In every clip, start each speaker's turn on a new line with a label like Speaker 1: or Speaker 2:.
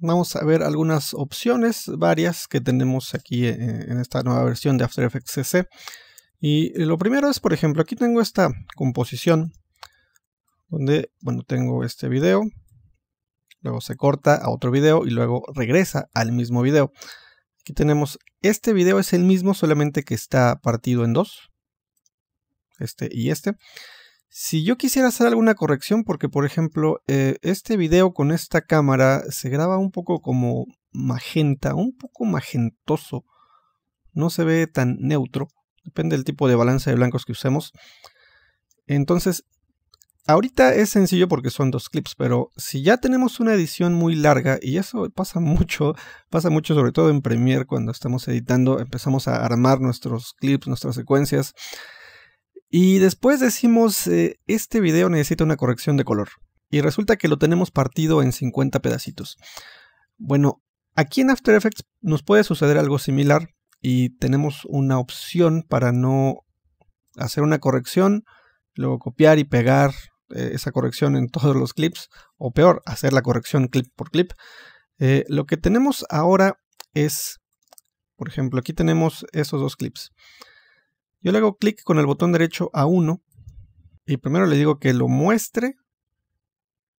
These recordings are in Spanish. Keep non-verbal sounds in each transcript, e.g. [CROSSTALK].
Speaker 1: vamos a ver algunas opciones varias que tenemos aquí eh, en esta nueva versión de After Effects CC. Y lo primero es, por ejemplo, aquí tengo esta composición donde, bueno, tengo este video, luego se corta a otro video y luego regresa al mismo video. Aquí tenemos, este video es el mismo, solamente que está partido en dos, este y este. Si yo quisiera hacer alguna corrección, porque por ejemplo, eh, este video con esta cámara se graba un poco como magenta, un poco magentoso. No se ve tan neutro. Depende del tipo de balance de blancos que usemos. Entonces, ahorita es sencillo porque son dos clips, pero si ya tenemos una edición muy larga, y eso pasa [LAUGHS] mucho, pasa mucho sobre todo en Premiere cuando estamos editando, empezamos a armar nuestros clips, nuestras secuencias. Y después decimos, eh, este video necesita una corrección de color. Y resulta que lo tenemos partido en 50 pedacitos. Bueno, aquí en After Effects nos puede suceder algo similar y tenemos una opción para no hacer una corrección, luego copiar y pegar eh, esa corrección en [LAUGHS] todos los clips, o peor, hacer la corrección clip por clip. Eh, lo que tenemos ahora es, por ejemplo, aquí tenemos esos dos clips. Yo le hago clic con el botón derecho a 1 y primero le digo que lo muestre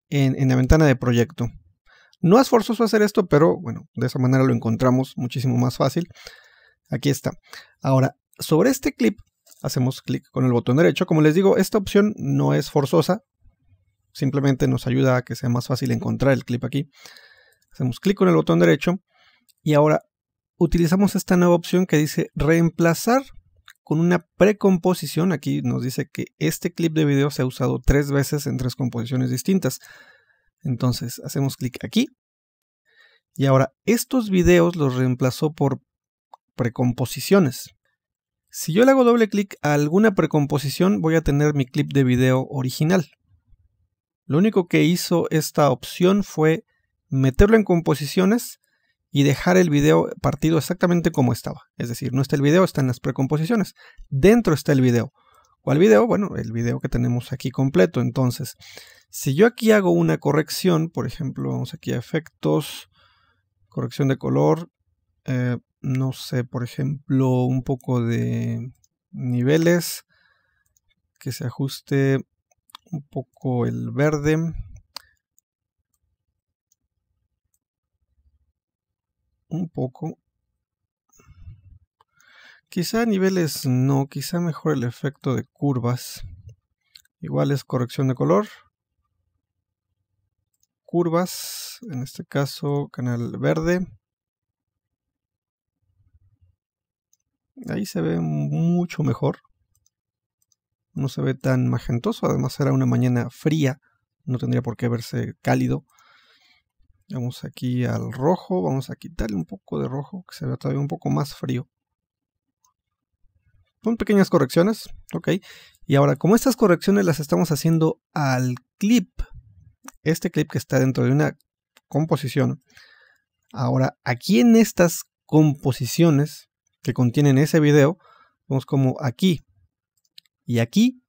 Speaker 1: en, la ventana de proyecto. No es forzoso hacer esto, pero bueno, de esa manera lo encontramos muchísimo más fácil. Aquí está. Ahora, sobre este clip, hacemos clic con el botón derecho. Como les digo, esta opción no es forzosa. Simplemente nos ayuda a que sea más fácil encontrar el clip aquí. Hacemos clic con el botón derecho. Y ahora utilizamos esta nueva opción que dice reemplazar con una precomposición. Aquí nos dice que este clip de video se ha usado tres veces en tres composiciones distintas. Entonces hacemos clic aquí. Y ahora estos videos los reemplazó por precomposiciones. Si yo le hago doble clic a alguna precomposición voy a tener mi clip de video original. Lo único que hizo esta opción fue meterlo en composiciones y dejar el video partido exactamente como estaba. Es decir, no está el video, en las precomposiciones. Dentro está el video. el video? Bueno, el video que tenemos aquí completo. Entonces, si yo aquí hago una corrección, por ejemplo, vamos aquí a efectos, corrección de color, eh, no sé, por ejemplo, un poco de niveles, que se ajuste un poco el verde, un poco. Quizá a niveles no, quizá mejor el efecto de curvas. Igual es corrección de color. Curvas, en este caso canal verde. Ahí se ve mucho mejor. No se ve tan magentoso, además era una mañana fría, no tendría por qué verse cálido. Vamos aquí al rojo, vamos a quitarle un poco de rojo, que se vea todavía un poco más frío. Son pequeñas correcciones, ok. Y ahora, como estas correcciones las estamos haciendo al clip, este clip que está dentro de una composición, ahora aquí en estas composiciones que contienen ese video, vemos como aquí y aquí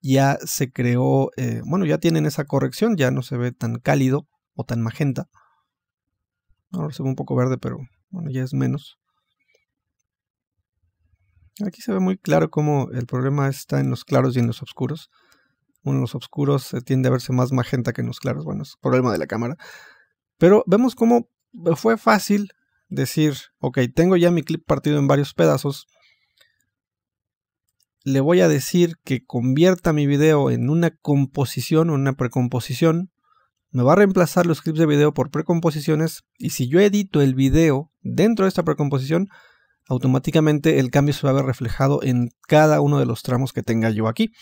Speaker 1: ya se creó, eh, bueno, ya tienen esa corrección, ya no se ve tan cálido o tan magenta. Ahora se ve un poco verde, pero bueno, ya es menos. Aquí se ve muy claro cómo el problema está en los claros y en los oscuros. Uno en los oscuros eh, tiende a verse más magenta que en los claros. Bueno, es problema de la cámara. Pero vemos cómo fue fácil decir, ok, tengo ya mi clip partido en varios pedazos. Le voy a decir que convierta mi video en una composición o una precomposición me va a reemplazar los clips de video por precomposiciones y si yo edito el video dentro de esta precomposición, automáticamente el cambio se va a ver reflejado en cada uno de los tramos que tenga yo aquí.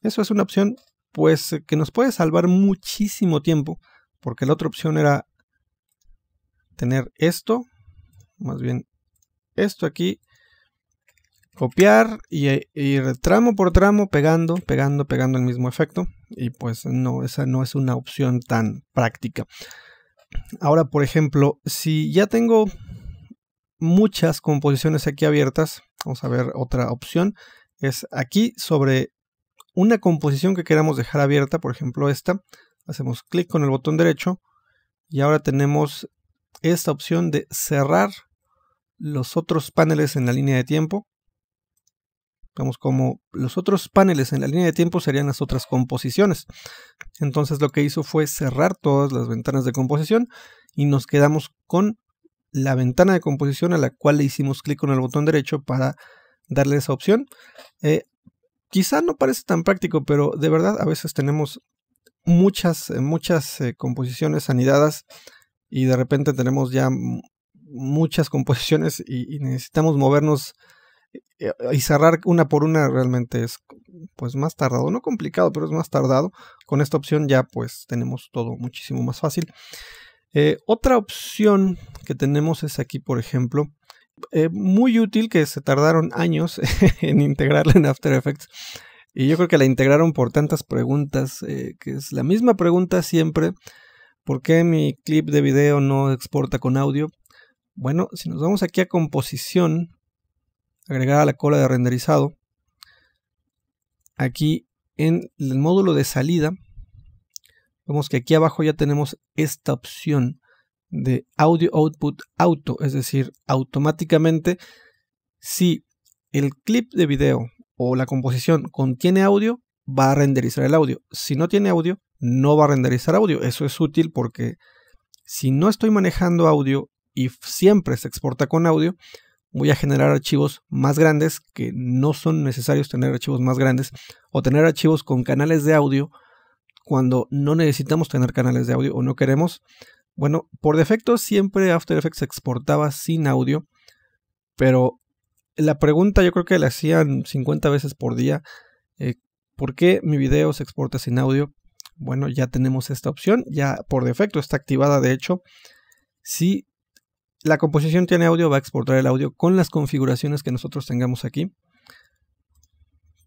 Speaker 1: Eso es una opción pues eh, que nos puede salvar muchísimo tiempo, porque la otra opción era tener esto, más bien esto aquí, copiar y, eh, ir tramo por tramo pegando, pegando, pegando el mismo efecto y pues no, esa no es una opción tan práctica. Ahora, por ejemplo, si ya tengo muchas composiciones aquí abiertas, vamos a ver otra opción, es aquí sobre una composición que queramos dejar abierta, por ejemplo esta, hacemos clic con el botón derecho y ahora tenemos esta opción de cerrar los otros paneles en la línea de tiempo como los otros paneles en la línea de tiempo serían las otras composiciones. Entonces lo que hizo fue cerrar todas las ventanas de composición y nos quedamos con la ventana de composición a la cual le hicimos clic con el botón derecho para darle esa opción. Eh, quizá no parece tan práctico, pero de verdad a veces tenemos muchas, eh, muchas eh, composiciones anidadas y de repente tenemos ya muchas composiciones y necesitamos movernos eh, eh, y cerrar una por una realmente es pues más tardado, no complicado, pero es más tardado. Con esta opción ya pues tenemos todo muchísimo más fácil. Eh, otra opción que tenemos es aquí, por ejemplo, muy útil que se tardaron años [LAUGHS] en integrarla en After Effects. Y yo creo que la integraron por tantas preguntas, que es la misma pregunta siempre. ¿Por qué mi clip de video no exporta con audio? Bueno, si nos vamos aquí a composición, agregar a la cola de renderizado, aquí en el módulo de salida, vemos que aquí abajo ya tenemos esta opción de audio output auto, es decir, automáticamente si el clip de video o la composición contiene audio, va a renderizar el audio. Si no tiene audio, no va a renderizar audio. Eso es útil porque si no estoy manejando audio y siempre se exporta con audio, voy a generar archivos más grandes, que no son necesarios tener archivos más grandes, o tener archivos con canales de audio cuando no necesitamos tener canales de audio o no queremos. Bueno, por defecto siempre After Effects exportaba sin audio, pero la pregunta yo creo que la hacían 50 veces por día, eh, ¿por qué mi video se exporta sin audio? Bueno, ya tenemos esta opción, ya por defecto está activada de hecho. Si la composición tiene audio, va a exportar el audio con las configuraciones que nosotros tengamos aquí.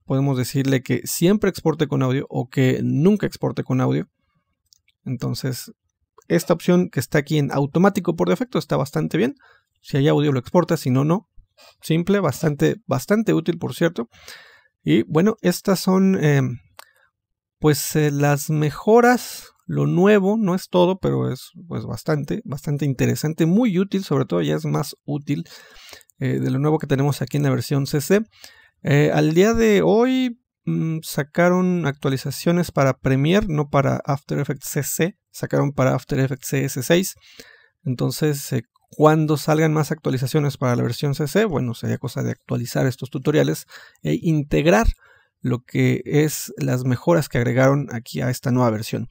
Speaker 1: Podemos decirle que siempre exporte con audio o que nunca exporte con audio. Entonces, esta opción que está aquí en automático por defecto está bastante bien. Si hay audio lo exporta, si no, no. Simple, bastante, bastante útil, por cierto. Y bueno, estas son eh, pues eh, las mejoras lo nuevo no es todo, pero es pues, bastante, bastante interesante, muy útil, sobre todo ya es más útil eh, de lo nuevo que tenemos aquí en la versión CC. Eh, al día de hoy mm, sacaron actualizaciones para Premiere, no para After Effects CC, sacaron para After Effects CS6. Entonces, eh, cuando salgan más actualizaciones para la versión CC, bueno, sería cosa de actualizar estos tutoriales e integrar lo que es las mejoras que agregaron aquí a esta nueva versión.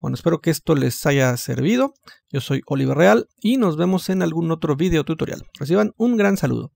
Speaker 1: Bueno, espero que esto les haya servido. Yo soy Oliver Real y nos vemos en algún otro video tutorial. Reciban un gran saludo.